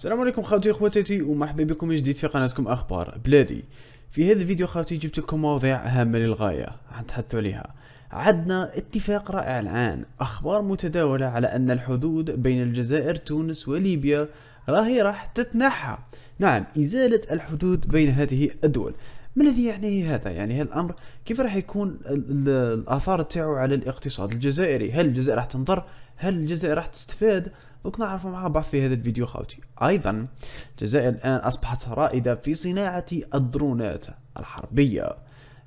السلام عليكم خوتي وخواتاتي ومرحبا بكم من جديد في قناتكم اخبار بلادي في هذا الفيديو خوتي جبت لكم مواضيع هامه للغايه حنتحدثوا عليها عدنا اتفاق رائع الان اخبار متداوله على ان الحدود بين الجزائر تونس وليبيا راهي راح تتنحى نعم ازاله الحدود بين هذه الدول ما الذي يعنيه هذا يعني هذا الامر كيف راح يكون الاثار تاعو على الاقتصاد الجزائري هل الجزائر راح تنضر هل الجزائر راح تستفاد دوك نعرفوا مع بعض في هذا الفيديو خاوتي ايضا الجزائر الان اصبحت رائده في صناعه الدرونات الحربيه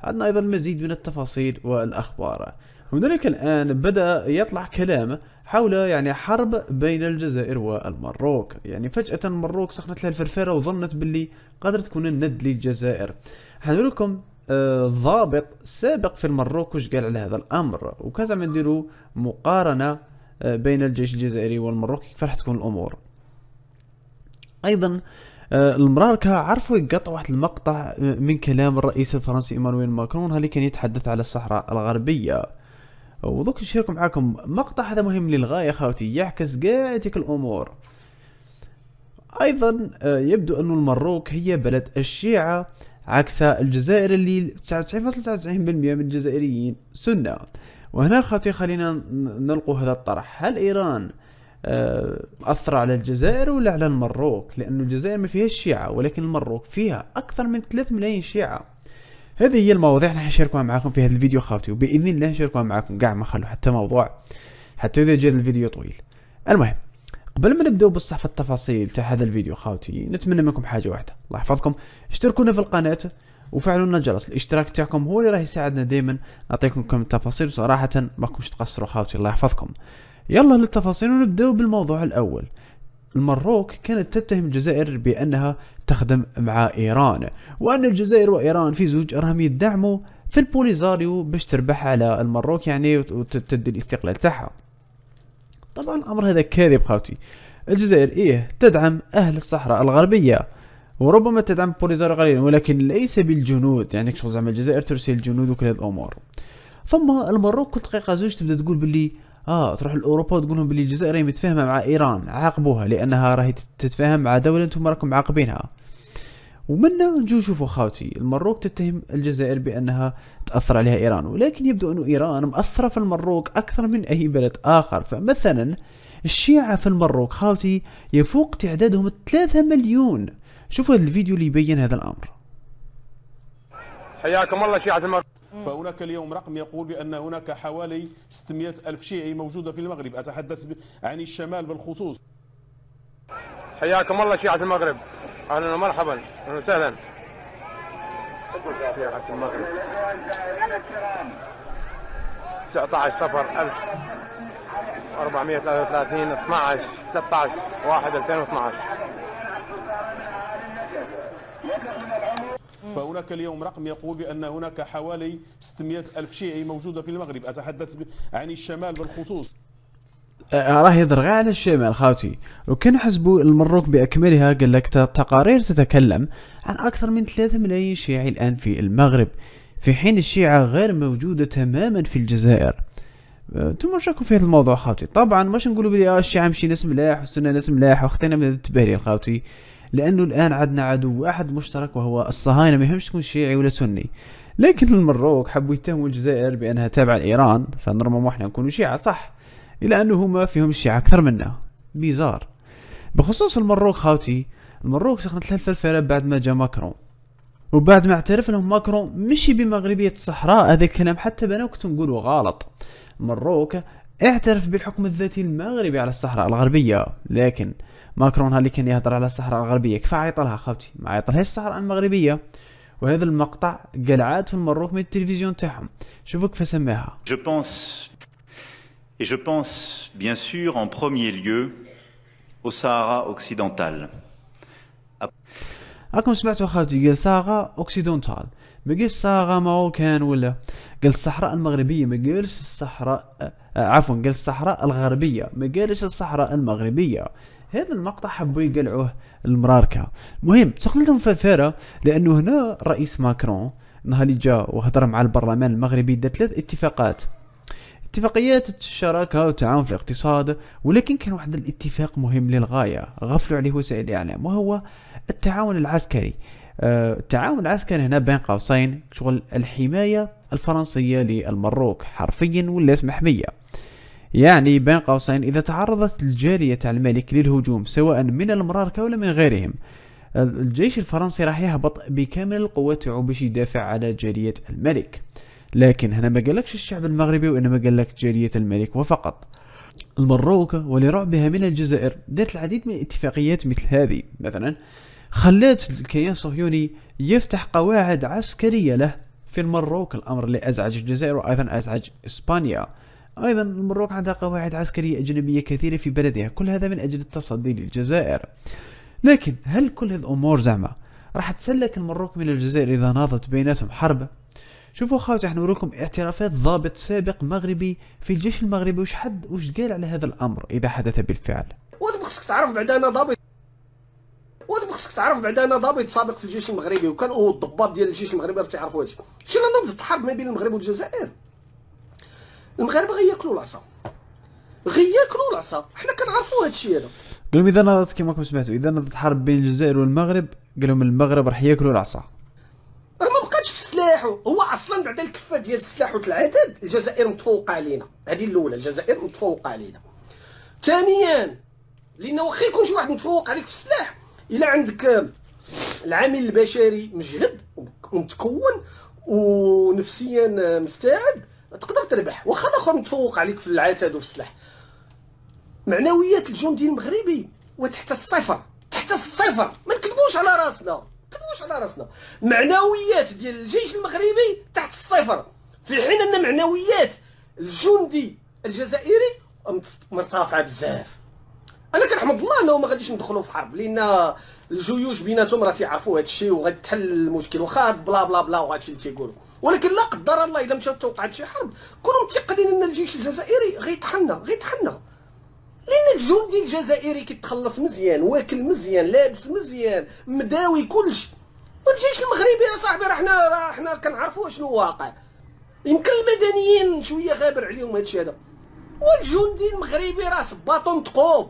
عندنا ايضا المزيد من التفاصيل والاخبار هنالك الان بدا يطلع كلام حول يعني حرب بين الجزائر والمروك يعني فجاه المروك سخنت لها الفرفاره وظنت باللي قادر تكون الند للجزائر حنقول لكم آه، ضابط سابق في المروك واش قال على هذا الامر وكذا زعما نديروا مقارنه بين الجيش الجزائري والمروكي كيف راح تكون الامور ايضا آه، المراركة عرفوا يقطعوا واحد المقطع من كلام الرئيس الفرنسي ايمانويل ماكرون اللي كان يتحدث على الصحراء الغربية ودوك نشارك معاكم مقطع هذا مهم للغاية خاوتي يعكس كاع تلك الامور ايضا آه، يبدو ان المروك هي بلد الشيعة عكس الجزائر اللي 99.99% من الجزائريين سنة وهنا خاطي خلينا نلقوا هذا الطرح هل ايران آه، اثر على الجزائر ولا على المروك لان الجزائر ما فيهاش شيعه ولكن المروك فيها اكثر من 3 ملايين شيعه هذه هي المواضيع اللي نشاركها معاكم في هذا الفيديو خاوتي وباذن الله نشاركوها معاكم كاع ما خلو حتى موضوع حتى اذا جاء الفيديو طويل المهم قبل ما نبداو بصح في التفاصيل تاع هذا الفيديو خاوتي نتمنى منكم حاجه واحده الله يحفظكم اشتركونا في القناه وفعلوا لنا الجرس الاشتراك تاعكم هو اللي راه يساعدنا دائما نعطيكم كم التفاصيل صراحه ماكمش تقصروا خاوتي الله يحفظكم يلا للتفاصيل ونبداو بالموضوع الاول المروك كانت تتهم الجزائر بأنها تخدم مع إيران وأن الجزائر وإيران في زوج راهم يدعموا في البوليزاريو باش تربح على المروك يعني وتدي الاستقلال تاعها طبعا الأمر هذا كاذب خاوتي الجزائر إيه تدعم أهل الصحراء الغربية وربما تدعم بوليزار قليلا ولكن ليس بالجنود يعني شغل زعما الجزائر ترسل الجنود وكل هذه الامور ثم المروك كل دقيقه زوج تبدا تقول باللي اه تروح لاوروبا وتقول لهم باللي الجزائر متفاهمه مع ايران عاقبوها لانها راهي تتفاهم مع دوله انتم راكم عاقبينها ومنا نجو نشوفوا خاوتي المروك تتهم الجزائر بانها تاثر عليها ايران ولكن يبدو ان ايران مأثره في المروك اكثر من اي بلد اخر فمثلا الشيعة في المروك خاوتي يفوق تعدادهم 3 مليون شوفوا هذا الفيديو اللي يبين هذا الامر حياكم الله شيعة المغرب فهناك اليوم رقم يقول بأن هناك حوالي 600 ألف شيعي موجودة في المغرب أتحدث عن الشمال بالخصوص حياكم الله شيعة المغرب أهلا ومرحبا أهلا وسهلا المغرب 19 صفر 1433 12 16 1 2012 فهناك اليوم رقم يقول بأن هناك حوالي 600 ألف شيعي موجودة في المغرب أتحدث عن الشمال بالخصوص راه يهضر غير على الشمال خاوتي لو كان حسبوا المروك باكملها قال لك تقارير تتكلم عن اكثر من 3 ملايين شيعي الان في المغرب في حين الشيعه غير موجوده تماما في الجزائر أه، انتم راكم في هذا الموضوع خاوتي طبعا واش نقولوا بلي آه، الشيعه ماشي ناس ملاح والسنه ناس ملاح وخطينا من التباهي خاوتي لانه الان عندنا عدو واحد مشترك وهو الصهاينه ما يهمش تكون شيعي ولا سني لكن المروك حبوا يتهموا الجزائر بانها تابعه لايران فنرمم احنا نكونوا شيعه صح الا انه هما فيهم الشيعه اكثر منا بيزار بخصوص المروك خاوتي المروك سخنت لها الفلفله بعد ما جا ماكرون وبعد ما اعترف لهم ماكرون مشي بمغربيه الصحراء هذا الكلام حتى انا كنت نقوله غلط المروك اعترف بالحكم الذاتي المغربي على الصحراء الغربيه لكن ماكرون هاللي كان يهضر على الصحراء الغربيه عيط عيطلها خوتي ما عيطلهاش الصحراء المغربيه وهذا المقطع في المروك من التلفزيون تاعهم شوفوا كيف سماها Je pense et je pense bien sûr en premier lieu au Sahara occidental. راكم سمعتوا خوتي قال ساغا اوكسيدونتال ما قالش ساغا ماروكان ولا قال الصحراء المغربيه ما قالش الصحراء آه، عفوا قال الصحراء الغربيه ما قالش الصحراء المغربيه هذا المقطع حبوا يقلعوه المراركه المهم تقلدهم فافاره لانه هنا الرئيس ماكرون نهار اللي جا وهضر مع البرلمان المغربي دار ثلاث اتفاقات اتفاقيات الشراكه والتعاون في الاقتصاد ولكن كان واحد الاتفاق مهم للغايه غفلوا عليه وسائل الاعلام وهو التعاون العسكري آه، التعاون العسكري هنا بين قوسين شغل الحمايه الفرنسيه للمروك حرفيا ولا محميه يعني بين قوسين إذا تعرضت الجالية تاع الملك للهجوم سواء من المراركة ولا من غيرهم الجيش الفرنسي راح يهبط بكامل القوة تاعو باش يدافع على جالية الملك لكن هنا ما قالكش الشعب المغربي وإنما قالك جالية الملك وفقط المروكة ولرعبها من الجزائر دارت العديد من الاتفاقيات مثل هذه مثلا خلات الكيان الصهيوني يفتح قواعد عسكرية له في المروك الأمر اللي أزعج الجزائر وأيضا أزعج إسبانيا أيضا المروك عندها قواعد عسكرية أجنبية كثيرة في بلدها كل هذا من أجل التصدي للجزائر لكن هل كل هذه الأمور زعما راح تسلك المروك من الجزائر إذا ناضت بيناتهم حرب شوفوا خاوتي احنا نوريكم اعترافات ضابط سابق مغربي في الجيش المغربي وش حد وش قال على هذا الامر اذا حدث بالفعل وانت بخصك تعرف بعد انا ضابط وانت بخصك تعرف بعد انا ضابط سابق في الجيش المغربي وكان الضباط ديال الجيش المغربي راه تيعرفوا هادشي شنو لا حرب ما بين المغرب والجزائر المغاربه غياكلوا العصا غياكلوا العصا حنا كنعرفوا هذا الشيء هذا قالوا اذا نضت كما راكم سمعتوا اذا نضت حرب بين الجزائر والمغرب قال لهم المغرب راح ياكلوا العصا راه ما بقاتش في السلاح هو اصلا بعد الكفه ديال السلاح والعدد الجزائر متفوقه علينا هذه الاولى الجزائر متفوقه علينا ثانيا لانه واخا يكون شي واحد متفوق عليك في السلاح الا عندك العامل البشري مجهد ومتكون ونفسيا مستعد تقدر تربح واخا الاخر متفوق عليك في العتاد وفي السلاح معنويات الجندي المغربي وتحت الصفر تحت الصفر ما نكذبوش على راسنا نكذبوش على راسنا معنويات ديال الجيش المغربي تحت الصفر في حين ان معنويات الجندي الجزائري مرتفعه بزاف انا كنحمد الله انه ما غاديش ندخلوا في حرب لان الجيوش بيناتهم راه تيعرفوا هذا الشيء وغتحل المشكل واخا بلا بلا بلا وهذا الشيء اللي تيقولوا ولكن لا قدر الله الا مشات توقعت شي حرب كونوا متيقنين ان الجيش الجزائري غيطحنا غيطحنا لان الجندي الجزائري كيتخلص مزيان واكل مزيان لابس مزيان مداوي كلشي والجيش المغربي يا صاحبي راه حنا راه حنا كنعرفوا شنو واقع يمكن المدنيين شويه غابر عليهم الشيء هذا والجندي المغربي راه صباطو متقوب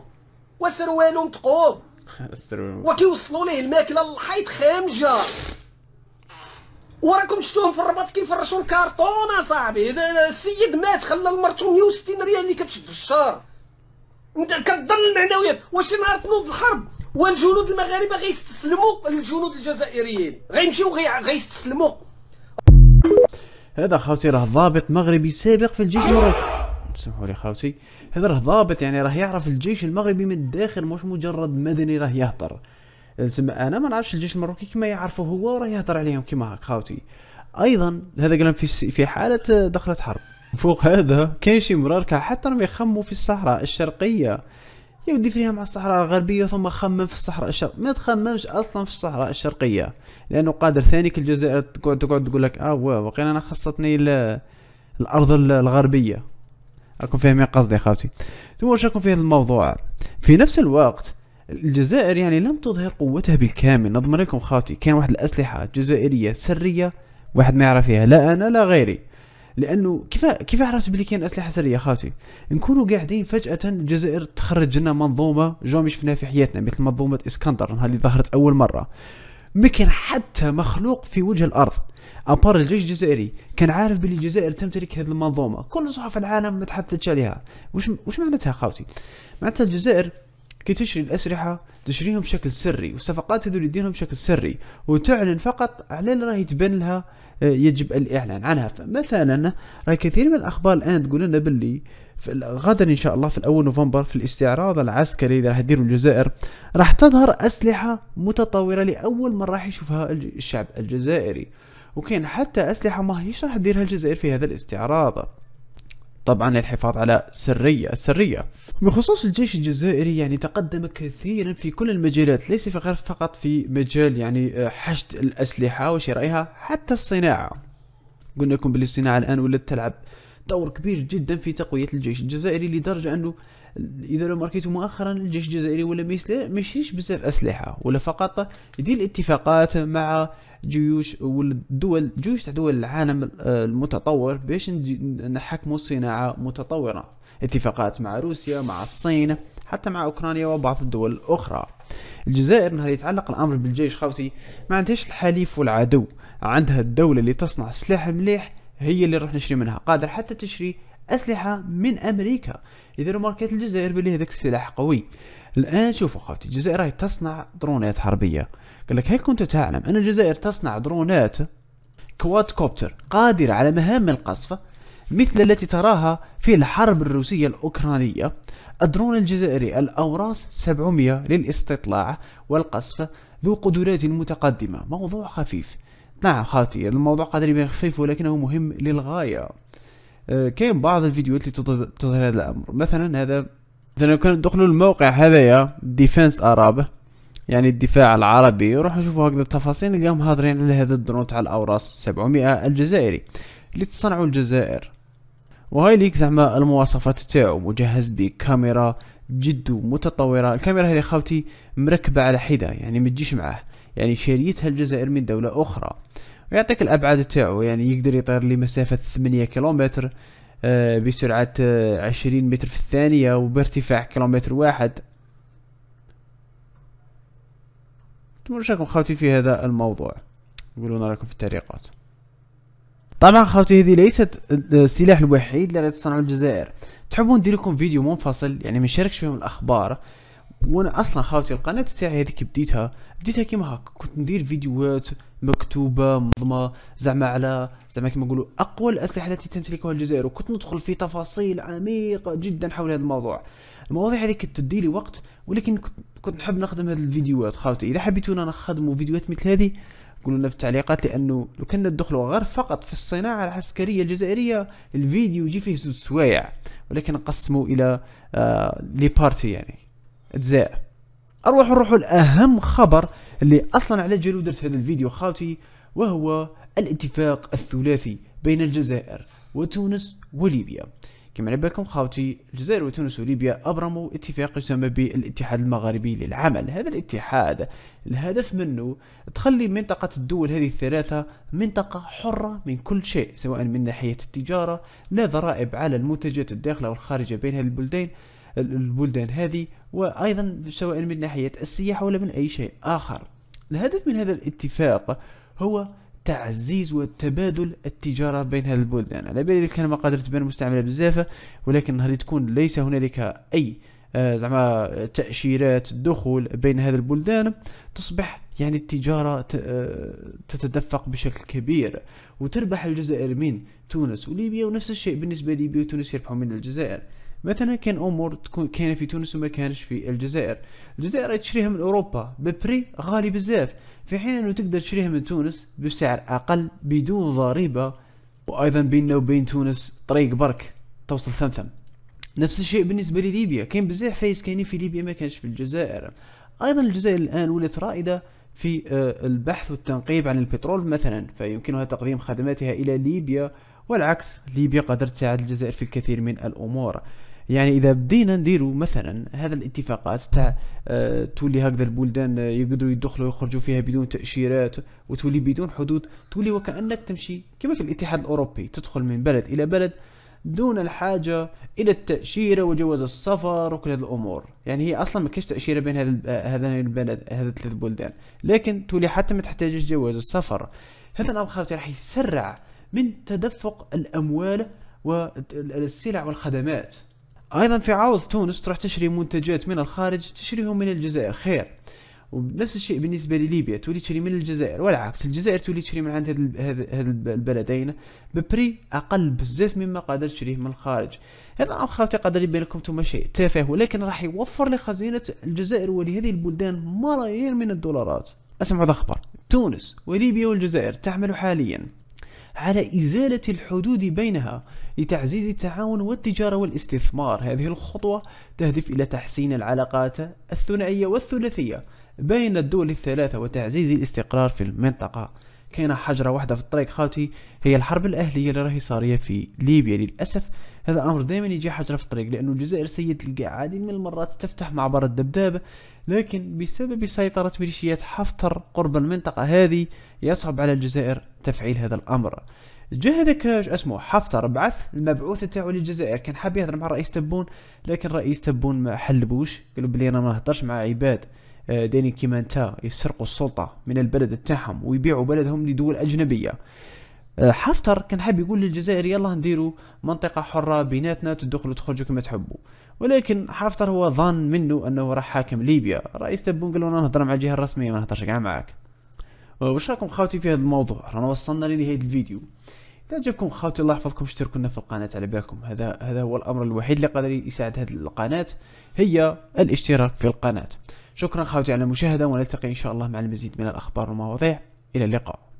وسروالو متقوب وكيوصلوا ليه الماكله للحيط خامجه وراكم شفتوهم في الرباط كيفرشوا الكارطون اصاحبي السيد مات خلى لمرته 160 ريال اللي كتشد في الشهر انت كتضل المعنويات واش نهار تنوض الحرب والجنود المغاربه غيستسلموا للجنود الجزائريين غيمشيو غيستسلموا هذا خوتي راه ضابط مغربي سابق في الجيش سمحوا لي خاوتي هذا راه ضابط يعني راه يعرف الجيش المغربي من الداخل مش مجرد مدني راه يهضر سما انا ما نعرفش الجيش المروكي كما يعرفه هو وراه يهضر عليهم كما هاك خاوتي ايضا هذا كلام في في حاله دخلت حرب فوق هذا كاين شي مرار حتى راهم يخموا في الصحراء الشرقية يا ودي فيها مع الصحراء الغربية ثم خمم في الصحراء الشرقية ما تخممش أصلا في الصحراء الشرقية لأنه قادر ثاني كالجزائر تقعد تقعد تقول لك اه واقيلا أنا خصتني الأرض الغربية راكم فاهمين قصدي خاوتي ثم واش راكم هذا الموضوع في نفس الوقت الجزائر يعني لم تظهر قوتها بالكامل نضمن لكم خاوتي كان واحد الاسلحه جزائريه سريه واحد ما يعرف فيها لا انا لا غيري لانه كيف كيف عرفت بلي كان اسلحه سريه خاوتي نكونوا قاعدين فجاه الجزائر تخرج لنا منظومه جو شفناها في حياتنا مثل منظومه اسكندر اللي ظهرت اول مره مكر حتى مخلوق في وجه الارض ابار الجيش الجزائري كان عارف باللي الجزائر تمتلك هذه المنظومه كل صحف العالم متحدثه عليها وش وش معناتها خاوتي معناتها الجزائر كي تشري الاسلحه تشريهم بشكل سري والصفقات هذول يديرهم بشكل سري وتعلن فقط على اللي راهي تبان لها آه، يجب الاعلان عنها فمثلا راه كثير من الاخبار الان تقول لنا باللي غدا ان شاء الله في الاول نوفمبر في الاستعراض العسكري اللي راح يديره الجزائر راح تظهر اسلحه متطوره لاول مره راح يشوفها الشعب الجزائري وكاين حتى اسلحه ما هيش راح تديرها الجزائر في هذا الاستعراض طبعا للحفاظ على سرية السرية بخصوص الجيش الجزائري يعني تقدم كثيرا في كل المجالات ليس غير فقط في مجال يعني آه، حشد الأسلحة وشرائها حتى الصناعة قلنا لكم باللي الصناعة الآن ولات تلعب دور كبير جدا في تقويه الجيش الجزائري لدرجه انه اذا لو ماركيتو مؤخرا الجيش الجزائري ولا ما يشريش بزاف اسلحه ولا فقط يدير اتفاقات مع جيوش والدول جيوش تاع دول العالم المتطور باش نحكموا صناعه متطوره اتفاقات مع روسيا مع الصين حتى مع اوكرانيا وبعض الدول الاخرى الجزائر نهار يتعلق الامر بالجيش خاوتي ما عندهاش الحليف والعدو عندها الدوله اللي تصنع سلاح مليح هي اللي راح نشري منها قادر حتى تشري اسلحه من امريكا اذا ماركت الجزائر بلي هذاك السلاح قوي الان شوفوا خوتي الجزائر راهي تصنع درونات حربيه قال لك هل كنت تعلم ان الجزائر تصنع درونات كواد كوبتر قادره على مهام القصف مثل التي تراها في الحرب الروسية الأوكرانية الدرون الجزائري الأوراس 700 للاستطلاع والقصف ذو قدرات متقدمة موضوع خفيف نعم خاوتي الموضوع قادر يبان خفيف ولكنه مهم للغاية آه، كاين بعض الفيديوهات اللي تظهر هذا الامر مثلا هذا مثلا لو كان دخلوا الموقع هذايا ديفنس اراب يعني الدفاع العربي روحوا شوفوا هكذا التفاصيل اليوم هادرين على هذا الدرون تاع الاوراس 700 الجزائري اللي تصنعوا الجزائر وهاي ليك زعما المواصفات تاعو مجهز بكاميرا جد متطوره الكاميرا هذه خاوتي مركبه على حده يعني ما تجيش معاه يعني شريتها الجزائر من دولة أخرى ويعطيك الأبعاد تاعو يعني يقدر يطير لمسافة ثمانية كيلومتر آه، بسرعة آه، عشرين متر في الثانية وبارتفاع كيلومتر واحد تمر شاكم خاوتي في هذا الموضوع قولونا لكم في التعليقات طبعا خاوتي هذه ليست آه، السلاح الوحيد اللي تصنعه الجزائر تحبون ندير لكم فيديو منفصل يعني ما نشاركش فيهم الاخبار وانا اصلا خاوتي القناه تاعي هذيك بديتها بديتها كيما هاك كنت ندير فيديوهات مكتوبه منظمه زعما على زعما كيما نقولوا اقوى الاسلحه التي تمتلكها الجزائر وكنت ندخل في تفاصيل عميقه جدا حول هذا الموضوع المواضيع هذيك تدي لي وقت ولكن كنت نحب نخدم هذه الفيديوهات خاوتي اذا حبيتونا نخدموا فيديوهات مثل هذه قولوا لنا في التعليقات لانه لو كنا ندخلوا غير فقط في الصناعه العسكريه الجزائريه الفيديو يجي فيه زوج سوايع ولكن نقسموا الى آه لي بارتي يعني اجزاء اروح نروحوا لاهم خبر اللي اصلا على جلو درت هذا الفيديو خاوتي وهو الاتفاق الثلاثي بين الجزائر وتونس وليبيا كما على بالكم خاوتي الجزائر وتونس وليبيا ابرموا اتفاق يسمى بالاتحاد المغاربي للعمل هذا الاتحاد الهدف منه تخلي منطقة الدول هذه الثلاثة منطقة حرة من كل شيء سواء من ناحية التجارة لا ضرائب على المنتجات الداخلة والخارجة بين هذه البلدين البلدان هذه وأيضا سواء من ناحية السياحة ولا من أي شيء آخر الهدف من هذا الاتفاق هو تعزيز وتبادل التجارة بين هذه البلدان على بالي كان مقادير تبان مستعملة بزاف ولكن هذه تكون ليس هنالك أي آه، زعما تأشيرات دخول بين هذه البلدان تصبح يعني التجارة آه، تتدفق بشكل كبير وتربح الجزائر من تونس وليبيا ونفس الشيء بالنسبة لليبيا وتونس يربحوا من الجزائر مثلا كان امور تكون كاينه في تونس وما كانش في الجزائر الجزائر تشريها من اوروبا ببري غالي بزاف في حين انه تقدر تشريها من تونس بسعر اقل بدون ضريبه وايضا بيننا وبين تونس طريق برك توصل ثمثم نفس الشيء بالنسبه لليبيا كاين بزاف فايس كاينين في ليبيا ما كانش في الجزائر ايضا الجزائر الان ولات رائده في آه، البحث والتنقيب عن البترول مثلا فيمكنها تقديم خدماتها الى ليبيا والعكس ليبيا قدرت تساعد الجزائر في الكثير من الامور يعني اذا بدينا نديروا مثلا هذا الاتفاقات تاع أه تولي هكذا البلدان آه، يقدروا يدخلوا ويخرجوا فيها بدون تاشيرات وتولي بدون حدود تولي وكانك تمشي كما في الاتحاد الاوروبي تدخل من بلد الى بلد دون الحاجة إلى التأشيرة وجواز السفر وكل هذه الأمور يعني هي أصلا ما كانش تأشيرة بين هذا آه، هذان البلد هذا الثلاث بلدان لكن تولي حتى ما تحتاجش جواز السفر هذا الأمر خاطر راح يسرع من تدفق الأموال والسلع والخدمات ايضا في عوض تونس تروح تشري منتجات من الخارج تشريهم من الجزائر خير ونفس الشيء بالنسبة لليبيا تولي تشري من الجزائر والعكس الجزائر تولي تشري من عند هذ البلدين ببري أقل بزاف مما قادر تشريه من الخارج هذا أخواتي قادر يبين لكم ثم شيء تافه ولكن راح يوفر لخزينة الجزائر ولهذه البلدان ملايين من الدولارات اسمعوا هذا خبر تونس وليبيا والجزائر تعمل حاليا على إزالة الحدود بينها لتعزيز التعاون والتجارة والاستثمار هذه الخطوة تهدف إلى تحسين العلاقات الثنائية والثلاثية بين الدول الثلاثة وتعزيز الاستقرار في المنطقة كاينه حجره واحده في الطريق خاوتي هي الحرب الاهليه اللي راهي صاريه في ليبيا للاسف هذا امر دائما يجي حجره في الطريق لانه الجزائر سيد تلقى عديد من المرات تفتح معبر الدبدابه لكن بسبب سيطره ميليشيات حفتر قرب المنطقه هذه يصعب على الجزائر تفعيل هذا الامر جا هذاك اسمه حفتر بعث المبعوث تاعو للجزائر كان حاب يهضر مع رئيس تبون لكن رئيس تبون ما حلبوش قالوا بلي انا ما نهضرش مع عباد آه، ديني كيمانتا يسرقوا السلطة من البلد تاعهم ويبيعوا بلدهم لدول أجنبية آه، حفتر كان حاب يقول للجزائر يلا نديروا منطقة حرة بيناتنا تدخلوا تخرجوا كما تحبوا ولكن حفتر هو ظن منه انه راح حاكم ليبيا رئيس تبون قال انا نهضر مع الجهة الرسمية ما نهضرش كاع معاك آه، واش راكم خاوتي في هذا الموضوع رانا وصلنا لنهاية الفيديو اذا عجبكم خاوتي الله يحفظكم اشتركوا لنا في القناة على بالكم هذا هذا هو الامر الوحيد اللي قادر يساعد هذه القناة هي الاشتراك في القناة شكرا خوتي على المشاهدة ونلتقي إن شاء الله مع المزيد من الأخبار والمواضيع إلى اللقاء